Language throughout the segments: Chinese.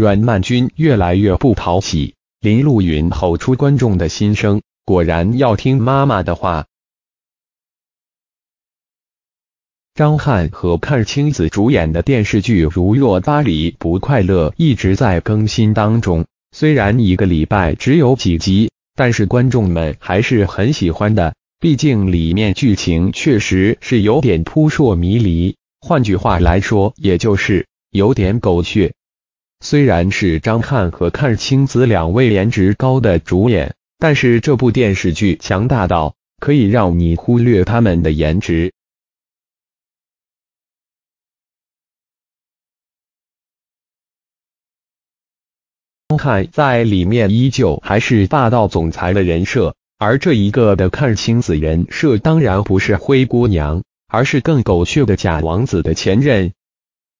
阮曼君越来越不讨喜，林露云吼出观众的心声：果然要听妈妈的话。张翰和阚清子主演的电视剧《如若巴黎不快乐》一直在更新当中，虽然一个礼拜只有几集，但是观众们还是很喜欢的。毕竟里面剧情确实是有点扑朔迷离，换句话来说，也就是有点狗血。虽然是张翰和阚清子两位颜值高的主演，但是这部电视剧强大到可以让你忽略他们的颜值。张翰在里面依旧还是霸道总裁的人设，而这一个的阚清子人设当然不是灰姑娘，而是更狗血的假王子的前任。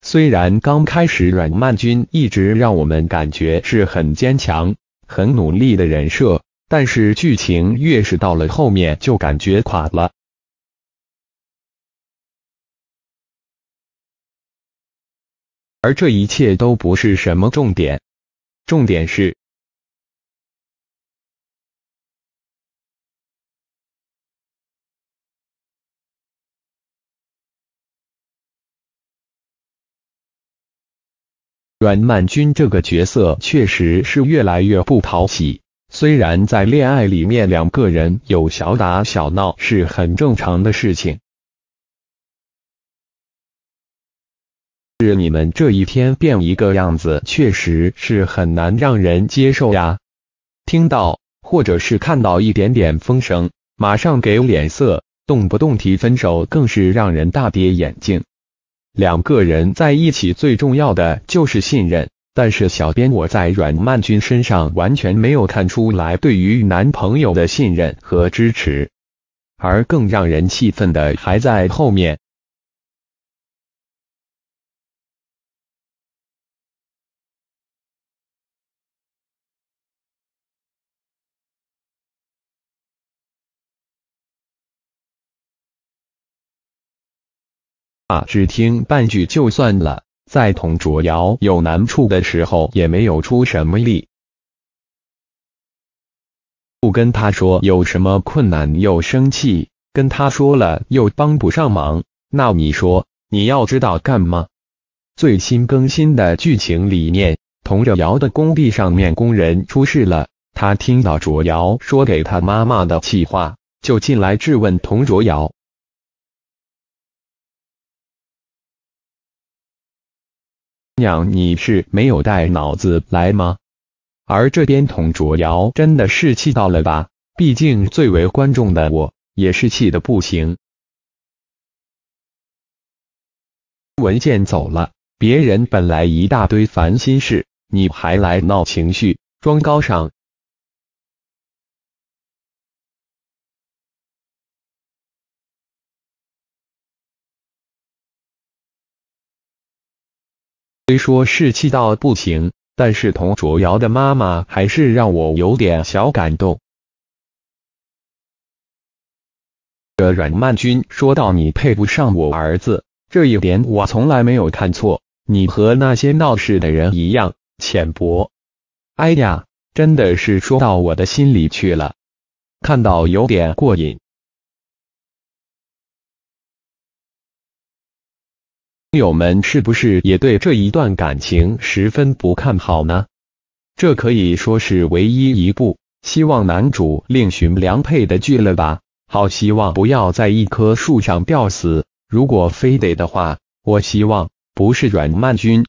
虽然刚开始阮曼君一直让我们感觉是很坚强、很努力的人设，但是剧情越是到了后面就感觉垮了。而这一切都不是什么重点，重点是。阮曼君这个角色确实是越来越不讨喜。虽然在恋爱里面两个人有小打小闹是很正常的事情，是你们这一天变一个样子，确实是很难让人接受呀。听到或者是看到一点点风声，马上给脸色，动不动提分手，更是让人大跌眼镜。两个人在一起最重要的就是信任，但是小编我在阮曼君身上完全没有看出来对于男朋友的信任和支持，而更让人气愤的还在后面。只听半句就算了，在童卓瑶有难处的时候也没有出什么力，不跟他说有什么困难又生气，跟他说了又帮不上忙，那你说你要知道干嘛？最新更新的剧情里面，童卓瑶的工地上面工人出事了，他听到卓瑶说给他妈妈的气话，就进来质问童卓瑶。娘，你是没有带脑子来吗？而这边童卓瑶真的是气到了吧，毕竟最为观众的我也是气的不行。文件走了，别人本来一大堆烦心事，你还来闹情绪，装高尚。虽说是气到不行，但是童卓瑶的妈妈还是让我有点小感动。这阮曼君说到：“你配不上我儿子，这一点我从来没有看错。你和那些闹事的人一样浅薄。”哎呀，真的是说到我的心里去了，看到有点过瘾。朋友们是不是也对这一段感情十分不看好呢？这可以说是唯一一部希望男主另寻良配的剧了吧？好希望不要在一棵树上吊死，如果非得的话，我希望不是阮曼君。